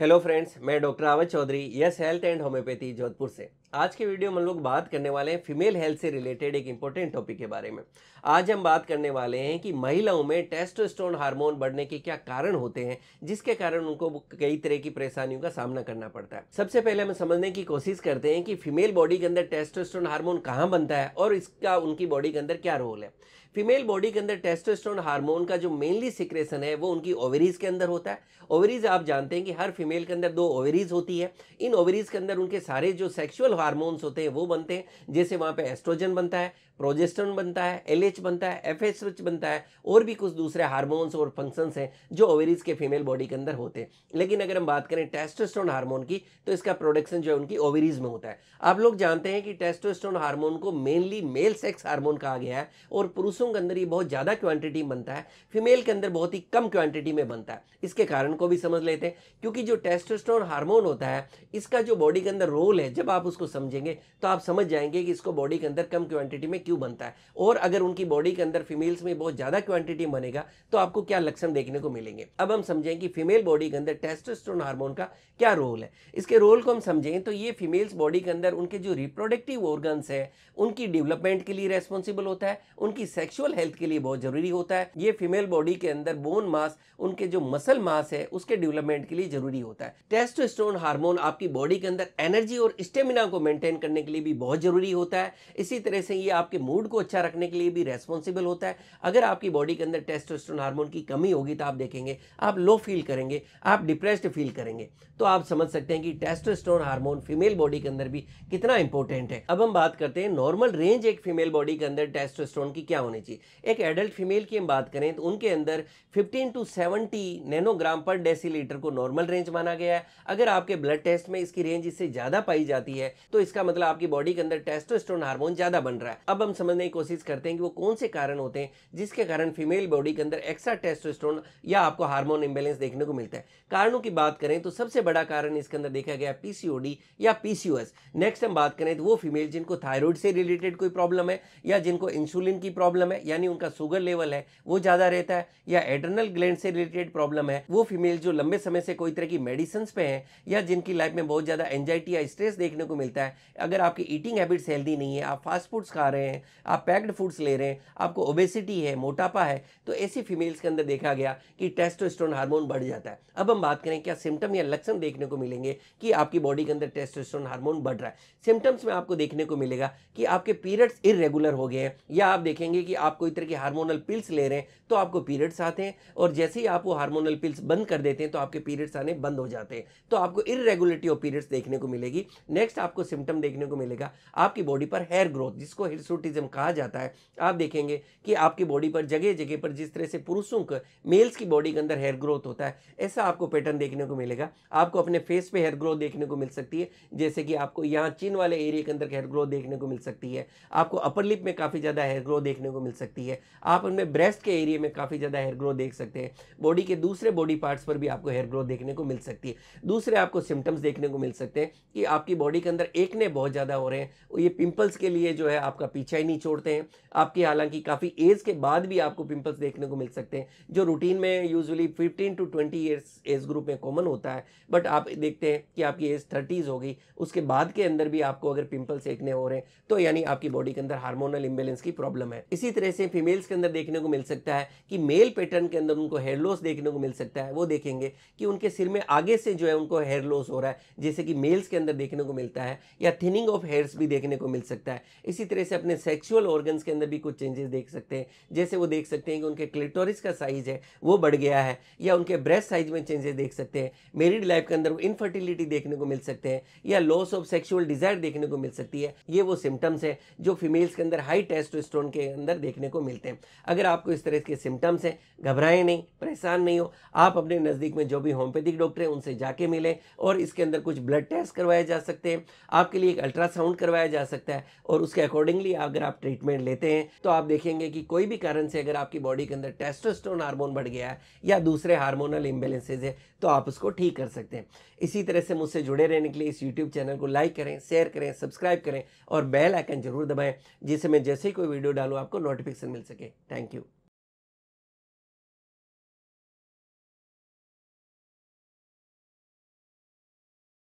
hello friends मैं doctor आवर Chaudhary yes health and homeopathy Jodhpur से आज के वीडियो में हम लोग बात करने वाले हैं फीमेल हेल्थ से रिलेटेड एक इम्पोर्टेंट टॉपिक के बारे में आज हम बात करने वाले हैं कि महिलाओं में टेस्टोस्टेरोन हार्मोन बढ़ने के क्या कारण होते हैं जिसके कारण उनको कई तरह की परेशानियों का सामना करना पड़ता है सबसे पहले हम समझने की कोशिश करते हैं कि फीमेल बॉडी के अंदर टेस्टोस्टेरोन हार्मोन कहाँ बनता है और इसका उनकी बॉडी के अंदर क्या रोल है फीमेल बॉडी के अंदर टेस्टोस्टेरोन हार्मोन का जो मेनली सिक्रेशन है वो उनकी ओवरीज के अंदर होता है ओवरीज आप जानते हैं कि हर फीमेल के अंदर दो ओवरीज होती है इन ओवरीज के अंदर उनके सारे जो सेक्सुअल हार्मोन्स होते हैं वो बनते हैं जैसे वहाँ पे एस्ट्रोजन बनता है प्रोजेस्टन बनता है एल बनता है एफ बनता है और भी कुछ दूसरे हार्मोन्स और फंक्शंस हैं जो ओवरीज के फीमेल बॉडी के अंदर होते हैं लेकिन अगर हम बात करें टेस्टोस्टेरोन हार्मोन की तो इसका प्रोडक्शन जो है उनकी ओवरीज में होता है आप लोग जानते हैं कि टेस्टोस्टेरोन हार्मोन को मेनली मेल सेक्स हार्मोन कहा गया है और पुरुषों पुरुषों के अंदर ये बहुत ज़्यादा क्वांटिटी बनता है फीमेल के अंदर बहुत ही कम क्वांटिटी में बनता है इसके कारण को भी समझ लेते हैं क्योंकि जो टेस्टोस्टेरोन हार्मोन होता है इसका जो बॉडी के अंदर रोल है जब आप उसको समझेंगे तो आप समझ जाएंगे कि इसको बॉडी के अंदर कम क्वांटिटी में क्यों बनता है और अगर उनकी बॉडी के अंदर फीमेल्स में बहुत ज़्यादा क्वांटिटी बनेगा तो आपको क्या लक्षण देखने को मिलेंगे अब हम समझें कि फीमेल बॉडी के अंदर टेस्टोस्टेरोन हार्मोन का क्या रोल है इसके रोल को हम समझें तो ये फीमेल्स बॉडी के अंदर उनके जो रिप्रोडक्टिव ऑर्गन्स है उनकी डेवलपमेंट के लिए रेस्पॉन्सिबल होता है उनकी सेक्स सेक्सुअल हेल्थ के लिए बहुत ज़रूरी होता है ये फीमेल बॉडी के अंदर बोन मास उनके जो मसल मास है उसके डेवलपमेंट के लिए ज़रूरी होता है टेस्टोस्टेरोन हार्मोन आपकी बॉडी के अंदर एनर्जी और स्टेमिना को मेंटेन करने के लिए भी बहुत ज़रूरी होता है इसी तरह से ये आपके मूड को अच्छा रखने के लिए भी रेस्पॉन्सिबल होता है अगर आपकी बॉडी के अंदर टेस्टोस्टेरोन हार्मोन की कमी होगी तो आप देखेंगे आप लो फील करेंगे आप डिप्रेस्ड फील करेंगे तो आप समझ सकते हैं कि टेस्टोस्टेरोन हार्मोन फीमेल बॉडी के अंदर भी कितना इंपॉर्टेंट है अब हम बात करते हैं नॉर्मल रेंज एक फीमेल बॉडी के अंदर टेस्टोस्टेरोन की क्या होनी चाहिए एक एडल्ट फीमेल की हम बात करें तो उनके अंदर 15 टू 70 नैनोग्राम पर डेसीलीटर को नॉर्मल रेंज माना गया है अगर आपके ब्लड टेस्ट में इसकी रेंज इससे ज़्यादा पाई जाती है तो इसका मतलब आपकी बॉडी के अंदर टेस्टोस्टेरोन हार्मोन ज़्यादा बन रहा है अब हम समझने की कोशिश करते हैं कि वो कौन से कारण होते हैं जिसके कारण फीमेल बॉडी के अंदर एक्स्ट्रा टेस्टोस्टेरोन या आपको हार्मोन इम्बेलेंस देखने को मिलता है कारणों की बात करें तो सबसे बड़ा कारण इसके अंदर देखा गया पीसीओडी या पीसीओएस नेक्स्ट हम बात करें तो वो फीमेल जिनको थायराइड से रिलेटेड कोई प्रॉब्लम है या जिनको इंसुलिन की प्रॉब्लम है यानी उनका शुगर लेवल है वो ज़्यादा रहता है या एड्रनल ग्लैंड से रिलेटेड प्रॉब्लम है वो फीमेल जो लंबे समय से कोई तरह की मेडिसिन पे हैं या जिनकी लाइफ में बहुत ज़्यादा एंजाइटी या स्ट्रेस देखने को मिलता है अगर आपकी ईटिंग हैबिट्स हेल्दी नहीं है आप फास्ट फूड्स खा रहे हैं आप पैक्ड फूड्स ले रहे हैं आपको ओबेसिटी है मोटापा है तो ऐसी फीमेल्स के अंदर देखा गया कि टेस्टोस्टेरोन हार्मोन बढ़ जाता है अब हम बात करें क्या सिम्टम या लक्षण देखने को मिलेंगे कि आपकी बॉडी के अंदर टेस्टोस्टेरोन हार्मोन बढ़ रहा है सिम्टम्स में आपको देखने को मिलेगा कि आपके पीरियड्स इरेगुलर हो गए हैं या आप देखेंगे कि आप कोई तरह के हार्मोनल पिल्स ले रहे हैं तो आपको पीरियड्स आते हैं और जैसे ही आप वो हार्मोनल पिल्स बंद कर देते हैं तो आपके पीरियड्स आने बंद हो जाते हैं तो आपको इरेगुलरिटी ऑफ पीरियड्स देखने को मिलेगी नेक्स्ट आपको सिम्टम देखने को मिलेगा आपकी बॉडी पर हेयर ग्रोथ जिसको हिरसोटिज्म कहा जाता है आप देखेंगे कि आपकी बॉडी पर जगह जगह पर जिस तरह से पुरुषों का मेल्स की बॉडी के अंदर हेयर ग्रोथ होता है ऐसा आपको पैटर्न देखने को मिलेगा आपको अपने फेस पे हेयर ग्रोथ देखने को मिल सकती है जैसे कि आपको यहाँ चिन वाले एरिया के अंदर हेयर ग्रोथ देखने को मिल सकती है आपको अपर लिप में काफ़ी ज़्यादा हेयर ग्रोथ देखने को मिल सकती है आप उनमें ब्रेस्ट के एरिया में काफ़ी ज़्यादा हेयर ग्रोथ देख सकते हैं बॉडी के दूसरे बॉडी पार्ट्स पर भी आपको हेयर ग्रोथ देखने को मिल सकती है दूसरे आपको सिम्टम्स देखने को मिल सकते हैं कि आपकी बॉडी के अंदर एकने बहुत ज़्यादा हो रहे हैं और ये पिंपल्स के लिए जो है आपका पीछा ही नहीं छोड़ते हैं आपकी हालांकि काफ़ी एज के बाद भी आपको पिंपल्स देखने को मिल सकते हैं जो रूटीन में usually fifteen to twenty years age group में कॉमन होता है बट आप देखते हैं कि आपकी एज थर्टीज़ होगी उसके बाद के अंदर भी आपको अगर पिंपल्स एकने हो रहे हैं तो यानी आपकी बॉडी के अंदर हार्मोनल इम्बेलेंस की प्रॉब्लम है इसी तरह से फीमेल्स के अंदर देखने को मिल सकता है कि मेल पैटर्न के अंदर उनको हेयर लॉस देखने को मिल सकता है वो देखेंगे कि उनके सिर में आगे से जो है उनको हेयर लॉस हो रहा है जैसे कि मेल्स के अंदर देखने को मिलता है या थिनिंग ऑफ हेयर्स भी देखने को मिल सकता है इसी तरह से अपने सेक्सुअल ऑर्गन्स के अंदर भी कुछ चेंजेस देख सकते हैं जैसे वो देख सकते हैं कि उनके क्लिटोरिस का साइज है वो बढ़ गया है या उनके ब्रेस्ट साइज में चेंजेस देख सकते हैं मेरिड लाइफ के अंदर वो इनफर्टिलिटी देखने को मिल सकते हैं या लॉस ऑफ सेक्सुअल डिजायर देखने को मिल सकती है ये वो सिम्टम्स है जो फीमेल्स के अंदर हाई टेस्टोस्टेरोन के अंदर देखने को मिलते हैं अगर आपको इस तरह के सिम्टम्स हैं घबराएं नहीं परेशान नहीं हो आप अपने नज़दीक में जो भी होम्योपैथिक डॉक्टर हैं उनसे जाके मिलें और इसके अंदर कुछ ब्लड टेस्ट करवाए जा सकते हैं आपके लिए एक अल्ट्रासाउंड करवाया जा सकता है और उसके अकॉर्डिंगली अगर आप ट्रीटमेंट लेते हैं तो आप देखेंगे कि कोई भी कारण से अगर आपकी बॉडी के अंदर टेस्टोस्टेरोन हार्मोन बढ़ गया है या दूसरे हार्मोनल इम्बेलेंसेज है तो आप उसको ठीक कर सकते हैं इसी तरह से मुझसे जुड़े रहने के लिए इस यूट्यूब चैनल को लाइक करें शेयर करें सब्सक्राइब करें और बेल आइकन जरूर दबाएं जिससे मैं जैसे ही कोई वीडियो डालूँ आपको नोट नोटिफिकेशन मिल सके थैंक यू